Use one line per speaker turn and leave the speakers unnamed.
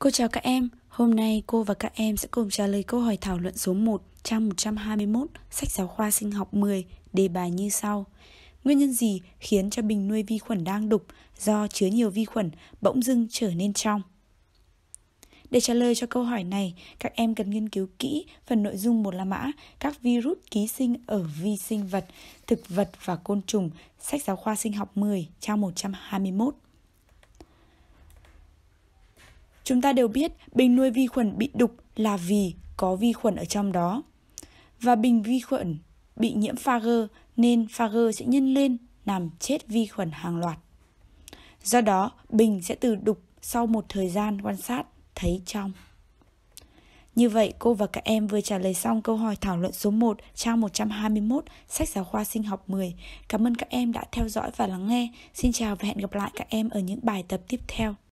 Cô chào các em, hôm nay cô và các em sẽ cùng trả lời câu hỏi thảo luận số 1, trang 121, sách giáo khoa sinh học 10, đề bài như sau. Nguyên nhân gì khiến cho bình nuôi vi khuẩn đang đục do chứa nhiều vi khuẩn bỗng dưng trở nên trong? Để trả lời cho câu hỏi này, các em cần nghiên cứu kỹ phần nội dung một la mã các virus ký sinh ở vi sinh vật, thực vật và côn trùng, sách giáo khoa sinh học 10, trang 121. Chúng ta đều biết bình nuôi vi khuẩn bị đục là vì có vi khuẩn ở trong đó. Và bình vi khuẩn bị nhiễm Fager nên Fager sẽ nhân lên làm chết vi khuẩn hàng loạt. Do đó, bình sẽ từ đục sau một thời gian quan sát thấy trong. Như vậy, cô và các em vừa trả lời xong câu hỏi thảo luận số 1, trang 121, sách giáo khoa sinh học 10. Cảm ơn các em đã theo dõi và lắng nghe. Xin chào và hẹn gặp lại các em ở những bài tập tiếp theo.